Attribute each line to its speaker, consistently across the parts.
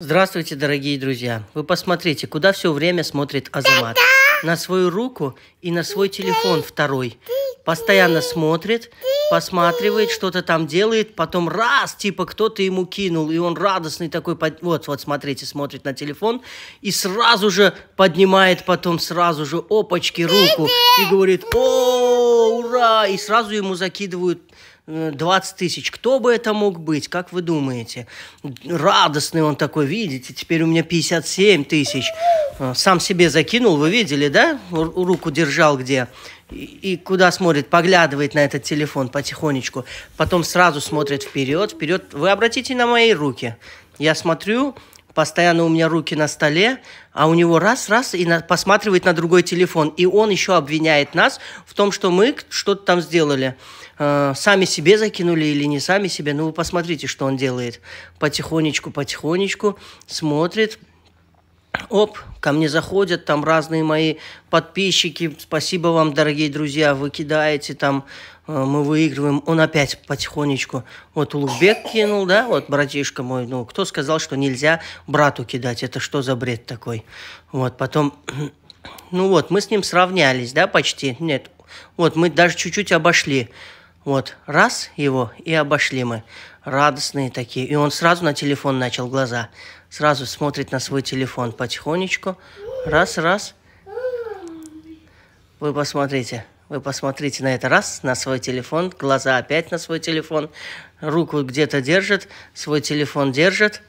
Speaker 1: Здравствуйте, дорогие друзья. Вы посмотрите, куда все время смотрит Азамат. На свою руку и на свой телефон второй. Постоянно смотрит, посматривает, что-то там делает, потом раз, типа кто-то ему кинул, и он радостный такой, вот, вот, смотрите, смотрит на телефон, и сразу же поднимает потом сразу же опачки руку и говорит, о, ура! И сразу ему закидывают 20 э, тысяч. Кто бы это мог быть? Как вы думаете? Радостный он такой, видите, теперь у меня 57 тысяч. Э, сам себе закинул, вы видели, да? Руку держал где? И, и куда смотрит? Поглядывает на этот телефон потихонечку. Потом сразу смотрит вперед, вперед. Вы обратите на мои руки. Я смотрю, постоянно у меня руки на столе, а у него раз-раз и на, посматривает на другой телефон. И он еще обвиняет нас в том, что мы что-то там сделали. Э, сами себе закинули или не сами себе. Ну, вы посмотрите, что он делает. Потихонечку, потихонечку смотрит, оп, ко мне заходят там разные мои подписчики, спасибо вам, дорогие друзья, вы кидаете там, э, мы выигрываем, он опять потихонечку, вот Улугбек кинул, да, вот братишка мой, ну, кто сказал, что нельзя брату кидать, это что за бред такой, вот, потом, ну вот, мы с ним сравнялись, да, почти, нет, вот, мы даже чуть-чуть обошли, вот, раз его и обошли мы. Радостные такие. И он сразу на телефон начал глаза. Сразу смотрит на свой телефон потихонечку. Раз, раз. Вы посмотрите. Вы посмотрите на это раз, на свой телефон, глаза опять на свой телефон, руку где-то держит, свой телефон держит –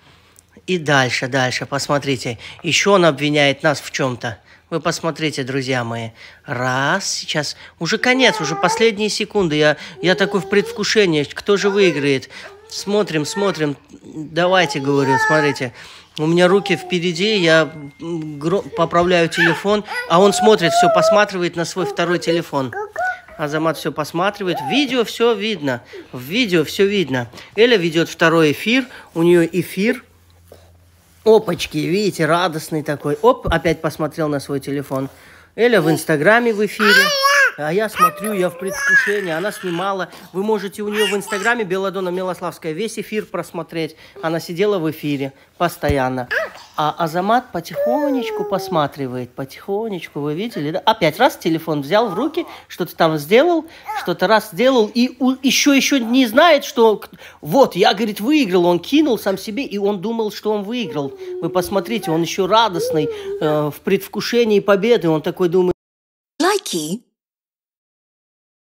Speaker 1: и дальше, дальше, посмотрите. Еще он обвиняет нас в чем-то. Вы посмотрите, друзья мои. Раз, сейчас. Уже конец, уже последние секунды. Я, я такой в предвкушении. Кто же выиграет? Смотрим, смотрим. Давайте, говорю, смотрите. У меня руки впереди, я поправляю телефон, а он смотрит, все посматривает на свой второй телефон. Азамат все посматривает. видео все видно. В видео все видно. Эля ведет второй эфир. У нее эфир – Опачки, видите, радостный такой. Оп, опять посмотрел на свой телефон. Эля в Инстаграме в эфире. А я смотрю, я в предвкушении. Она снимала. Вы можете у нее в инстаграме Беладона Милославская весь эфир просмотреть. Она сидела в эфире постоянно. А Азамат потихонечку посматривает, потихонечку, вы видели, да? Опять раз телефон взял в руки, что-то там сделал, что-то раз сделал, и у, еще, еще не знает, что вот, я, говорит, выиграл, он кинул сам себе, и он думал, что он выиграл. Вы посмотрите, он еще радостный, э, в предвкушении победы, он такой думает. Лайки.